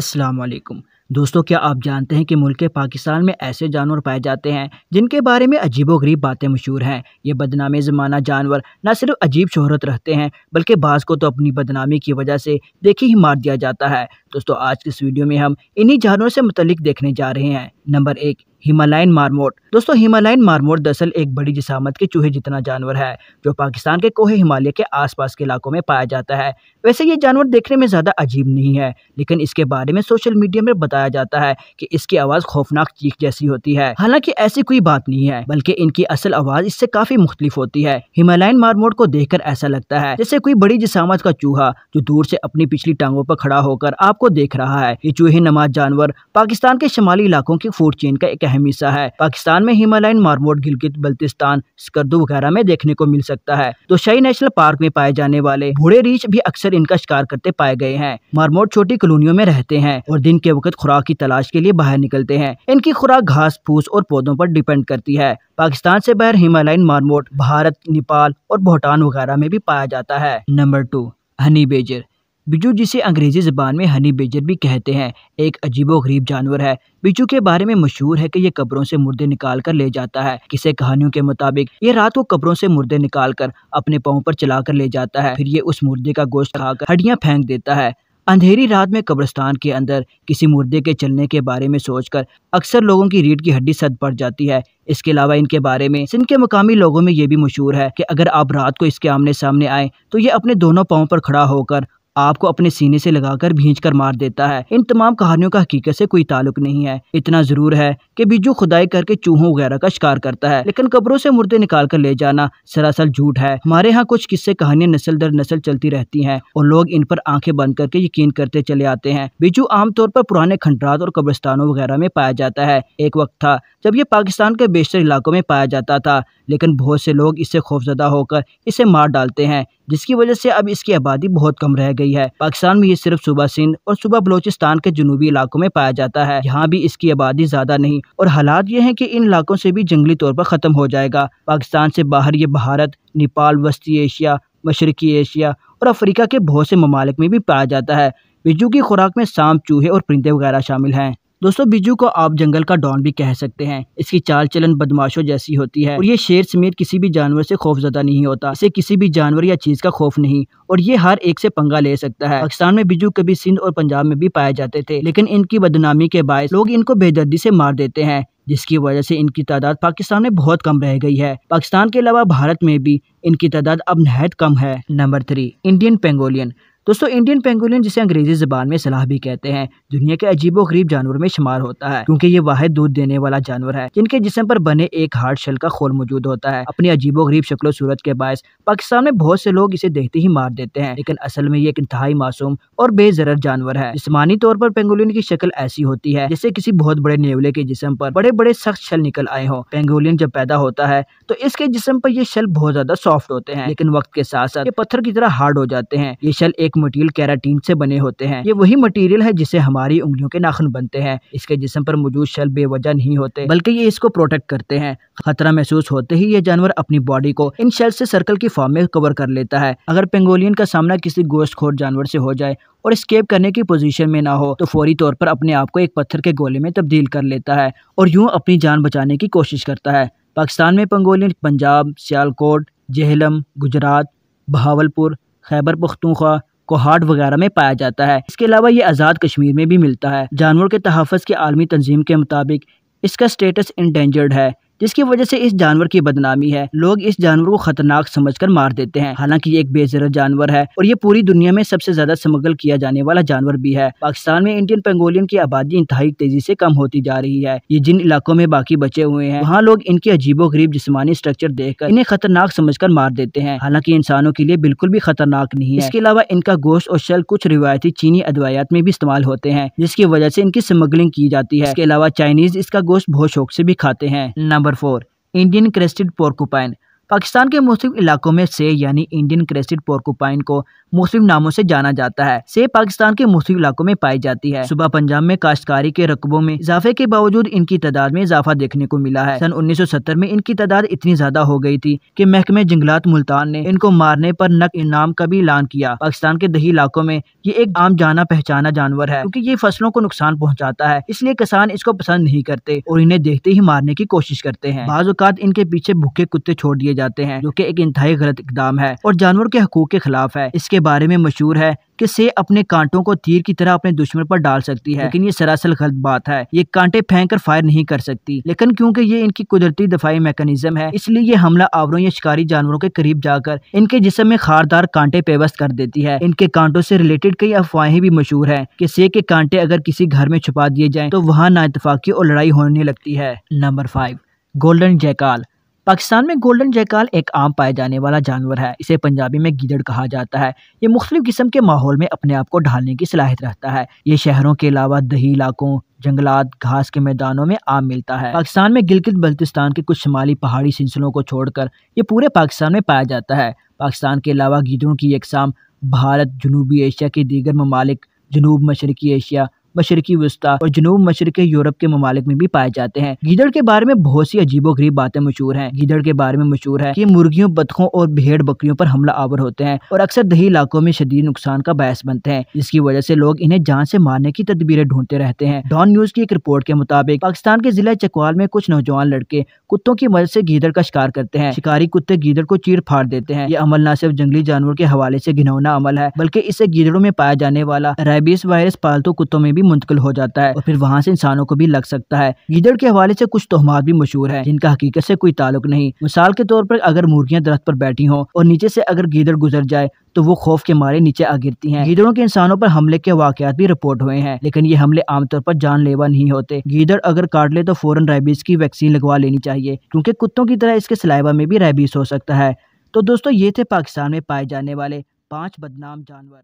असलकुम दोस्तों क्या आप जानते हैं कि मुल्क पाकिस्तान में ऐसे जानवर पाए जाते हैं जिनके बारे में अजीबोगरीब बातें मशहूर हैं ये बदनामी ज़माना जानवर न सिर्फ अजीब शोहरत रखते हैं बल्कि बाज़ को तो अपनी बदनामी की वजह से देखे ही मार दिया जाता है दोस्तों आज की इस वीडियो में हम इन्हीं जानवरों से मुतलिक देखने जा रहे हैं नंबर एक हिमालयन मारमोट दोस्तों हिमालयन मारमोट दरअसल एक बड़ी जिसामत के चूहे जितना जानवर है जो पाकिस्तान के कोहे हिमालय के आसपास के इलाकों में पाया जाता है वैसे ये जानवर देखने में ज़्यादा अजीब नहीं है लेकिन इसके बारे में सोशल मीडिया में बताया जाता है कि इसकी आवाज़ खौफनाक चीख जैसी होती है हालांकि ऐसी कोई बात नहीं है बल्कि इनकी असल आवाज़ इससे काफ़ी मुख्तलिफ होती है हिमालयन मारमोट को कर ऐसा लगता है जैसे कोई बड़ी जिसामत का चूहा जो दूर से अपनी पिछली टांगों पर खड़ा होकर आपको देख रहा है ये चूहे नमाज जानवर पाकिस्तान के शुमाली इलाकों की फूड चेन का एक अहम हिस्सा है पाकिस्तान में हिमालयन मारमोट गिलगित बल्तिस्तान स्कर्दू वगैरह में देखने को मिल सकता है तो शाही नेशनल पार्क में पाए जाने वाले बूढ़े रीछ भी अक्सर इनका शिकार करते पाए गए हैं मारमोट छोटी कॉलोनियों में रहते हैं और दिन के वक्त खुराक की तलाश के लिए बाहर निकलते हैं इनकी खुराक घास फूस और पौधों पर डिपेंड करती है पाकिस्तान से बाहर हिमालयन मारमोट भारत नेपाल और भूटान वगैरह में भी पाया जाता है नंबर टू हनी बेजर बिजू जिसे अंग्रेजी ज़बान में हनी बेजर भी कहते हैं एक अजीबोगरीब जानवर है बिजू के बारे में मशहूर है कि यह कब्रों से मुर्दे निकाल कर ले जाता है किसी कहानियों के मुताबिक ये रात को कब्रों से मुर्दे निकाल कर अपने पाँव पर चला कर ले जाता है फिर ये उस मुर्दे का गोश्त खाकर हड्डियाँ फेंक देता है अंधेरी रात में कब्रस्तान के अंदर किसी मुर्दे के चलने के बारे में सोचकर अक्सर लोगों की रीढ़ की हड्डी सद पड़ जाती है इसके अलावा इनके बारे में सिंध के मुकामी लोगों में ये भी मशहूर है कि अगर आप रात को इसके आमने सामने आए तो ये अपने दोनों पाँव पर खड़ा होकर आपको अपने सीने से लगाकर भींच कर मार देता है इन तमाम कहानियों का हकीकत से कोई ताल्लुक नहीं है इतना जरूर है कि बिजू खुदाई करके चूहों वगैरह का शिकार करता है लेकिन कब्रों से मुर्दे निकाल कर ले जाना सरासर झूठ है हमारे यहाँ कुछ किस्से कहानियां नस्ल दर नस्ल चलती रहती है और लोग इन पर आंखें बंद करके यकीन करते चले आते हैं बिजू आमतौर पर पुराने खंडरात और कब्रिस्तानों वगैरह में पाया जाता है एक वक्त था जब ये पाकिस्तान के बेशतर इलाकों में पाया जाता था लेकिन बहुत से लोग इससे खौफजदा होकर इसे मार डालते हैं जिसकी वजह से अब इसकी आबादी बहुत कम रह गई है पाकिस्तान में ये सिर्फ सुबह सिंध और सुबह बलोचिस्तान के जनूबी इलाकों में पाया जाता है यहाँ भी इसकी आबादी ज्यादा नहीं और हालात ये है की इन इलाकों से भी जंगली तौर पर खत्म हो जाएगा पाकिस्तान से बाहर ये भारत नेपाल वस्ती एशिया मशरकी एशिया और अफ्रीका के बहुत से ममालिक में भी पाया जाता है बिजू की खुराक में सांप चूहे और परिंदे वगैरह शामिल हैं दोस्तों बिजू को आप जंगल का डॉन भी कह सकते हैं इसकी चाल चलन बदमाशों जैसी होती है और ये शेर समेत किसी भी जानवर से ज्यादा नहीं होता इसे किसी भी जानवर या चीज का खौफ नहीं और ये हर एक से पंगा ले सकता है पाकिस्तान में बिजू कभी सिंध और पंजाब में भी पाए जाते थे लेकिन इनकी बदनामी के बायस लोग इनको बेदर्दी से मार देते हैं जिसकी वजह से इनकी तादाद पाकिस्तान में बहुत कम रह गई है पाकिस्तान के अलावा भारत में भी इनकी तादाद अब नहायत कम है नंबर थ्री इंडियन पेंगोलियन दोस्तों इंडियन पेंगुलिन जिसे अंग्रेजी जबान में सलाह भी कहते हैं दुनिया के अजीबो गरीब जानवर में शुमार होता है क्योंकि ये वाह दूध देने वाला जानवर है जिनके जिसम पर बने एक हार्ड शल का खोल मौजूद होता है अपनी अजीबो गरीब शक्लो सूरत के बायस पाकिस्तान में बहुत से लोग इसे देखते ही मार देते हैं लेकिन असल में ये एक इंतहाई मासूम और बेजर जानवर है जिसमानी तौर पर पेंगुलिन की शक्ल ऐसी होती है जैसे किसी बहुत बड़े नेवले के जिसम पर बड़े बड़े सख्त शल निकल आए हों पेंगुलिन जब पैदा होता है तो इसके जिसम पर ये शल बहुत ज्यादा सॉफ्ट होते हैं लेकिन वक्त के साथ साथ ये पत्थर की तरह हार्ड हो जाते हैं ये शल एक मटीरियल कैराटीन से बने होते हैं ये वही मटीरियल है जिसे हमारी उंगलियों के नाखून बनते हैं इसके जिसम पर मौजूद शल बेवजह नहीं होते बल्कि ये इसको प्रोटेक्ट करते हैं खतरा महसूस होते ही ये जानवर अपनी बॉडी को इन शेल से सर्कल की फॉर्म में कवर कर लेता है अगर पेंगोलियन का सामना किसी गोश्त खोर जानवर से हो जाए और स्केप करने की पोजीशन में ना हो तो फौरी तौर पर अपने आप को एक पत्थर के गोले में तब्दील कर लेता है और यूं अपनी जान बचाने की कोशिश करता है पाकिस्तान में पंगोलियन पंजाब सियालकोट जेहलम गुजरात बहावलपुर खैबर पख्तूखा कोहाट वगैरह में पाया जाता है इसके अलावा ये आज़ाद कश्मीर में भी मिलता है जानवर के तहफ़ की आलमी तंजीम के मुताबिक इसका स्टेटस इंडेंजर्ड है जिसकी वजह से इस जानवर की बदनामी है लोग इस जानवर को खतरनाक समझकर मार देते हैं हालांकि ये एक बेजर जानवर है और ये पूरी दुनिया में सबसे ज्यादा स्मगल किया जाने वाला जानवर भी है पाकिस्तान में इंडियन पेंगोलियन की आबादी इंतहाई तेजी से कम होती जा रही है ये जिन इलाकों में बाकी बचे हुए हैं वहाँ लोग इनके अजीबो गरीब जिसमानी स्ट्रक्चर कर इन्हें खतरनाक कर मार देते हैं हालांकि इंसानों के लिए बिल्कुल भी खतरनाक नहीं है इसके अलावा इनका गोश्त और शल कुछ रिवायती चीनी अद्वायात में भी इस्तेमाल होते हैं जिसकी वजह से इनकी स्मगलिंग की जाती है इसके अलावा चाइनीज इसका गोश्त बहुत शौक से भी खाते हैं number number four Indian crested porcupine Pakistan के मुस्लिम इलाकों में से यानी इंडियन क्रेसिड पोर्कुपाइन को मुस्लिम नामों से जाना जाता है से पाकिस्तान के मुस्लिम इलाकों में पाई जाती है सुबह पंजाब में काश्तकारी के रकबों में इजाफे के बावजूद इनकी तादाद में इजाफा देखने को मिला है सन उन्नीस में इनकी तादाद इतनी ज्यादा हो गई थी की महकमे जंगलात मुल्तान ने इनको मारने आरोप नक इनाम का भी ऐलान किया पाकिस्तान के दही इलाकों में ये एक आम जाना पहचाना जानवर है क्यूँकी ये फसलों को नुकसान पहुँचाता है इसलिए किसान इसको पसंद नहीं करते और इन्हें देखते ही मारने की कोशिश करते हैं बाज़ात इनके पीछे भूखे कुत्ते छोड़ दिए जाते हैं जो की एक इंतहाई गलत इकदाम है और जानवर के हकूक के खिलाफ है इसके बारे में मशहूर है कि से अपने कांटों को तीर की तरह अपने दुश्मन पर डाल सकती है लेकिन ये सरासर गलत बात है ये कांटे फेंक कर फायर नहीं कर सकती लेकिन क्योंकि ये इनकी कुदरती दफाई मैकेनिज्म है इसलिए ये हमला आवरों या शिकारी जानवरों के करीब जाकर इनके जिसम में खारदार कांटे पेवस्त कर देती है इनके कांटों से रिलेटेड कई अफवाहें भी मशहूर है की से के कांटे अगर किसी घर में छुपा दिए जाए तो वहाँ नाइतफाकी और लड़ाई होने लगती है number five golden jackal Pakistan में गोल्डन जयकाल एक आम पाए जाने वाला जानवर है इसे पंजाबी में गिदड़ कहा जाता है ये मुख्तलिफ किस्म के माहौल में अपने आप को ढालने की सलाहित रहता है ये शहरों के अलावा दही इलाकों जंगलात घास के मैदानों में आम मिलता है पाकिस्तान में गिलगित बल्तिस्तान के कुछ शुमाली पहाड़ी सिलसिलों को छोड़कर ये पूरे पाकिस्तान में पाया जाता है पाकिस्तान के अलावा गिदड़ों की यकसाम भारत जनूबी एशिया के दीगर ममालिक जनूब मशरकी एशिया मशरकी वस्ता और जनूब मशरक यूरोप के ममालिक में भी पाए जाते हैं गीदड़ के बारे में बहुत सी अजीबो गरीब बातें मशहूर हैं गीदड़ के बारे में मशहूर है कि मुर्गियों बतखों और भेड़ बकरियों पर हमला आवर होते हैं और अक्सर दही इलाकों में शदीद नुकसान का बायस बनते हैं जिसकी वजह से लोग इन्हें जान से मारने की तदबीरें ढूंढते रहते हैं डॉन न्यूज की एक रिपोर्ट के मुताबिक पाकिस्तान के जिला चकवाल में कुछ नौजवान लड़के कुत्तों की मदद से गीदड़ का शिकार करते हैं शिकारी कुत्ते गीदड़ को चीर फाड़ देते हैं यह अमल न सिर्फ जंगली जानवर के हवाले से घिनौना अमल है बल्कि इसे गीदड़ों में पाया जाने वाला रेबीस वायरस पालतू कुत्तों में भी भी मुंतकिल हो जाता है और फिर वहाँ से इंसानों को भी लग सकता है गीदड़ के हवाले से कुछ तोहमात भी मशहूर है जिनका हकीकत से कोई ताल्लुक नहीं मिसाल के तौर पर अगर मुर्गियाँ दरख्त पर बैठी हों और नीचे से अगर गीदड़ गुजर जाए तो वो खौफ के मारे नीचे आ गिरती हैं गीदड़ों के इंसानों पर हमले के वाकयात भी रिपोर्ट हुए हैं लेकिन ये हमले आमतौर पर जानलेवा नहीं होते गीदड़ अगर काट ले तो फौरन रेबीज की वैक्सीन लगवा लेनी चाहिए क्योंकि कुत्तों की तरह इसके सलाइबा में भी रेबीज हो सकता है तो दोस्तों ये थे पाकिस्तान में पाए जाने वाले पाँच बदनाम जानवर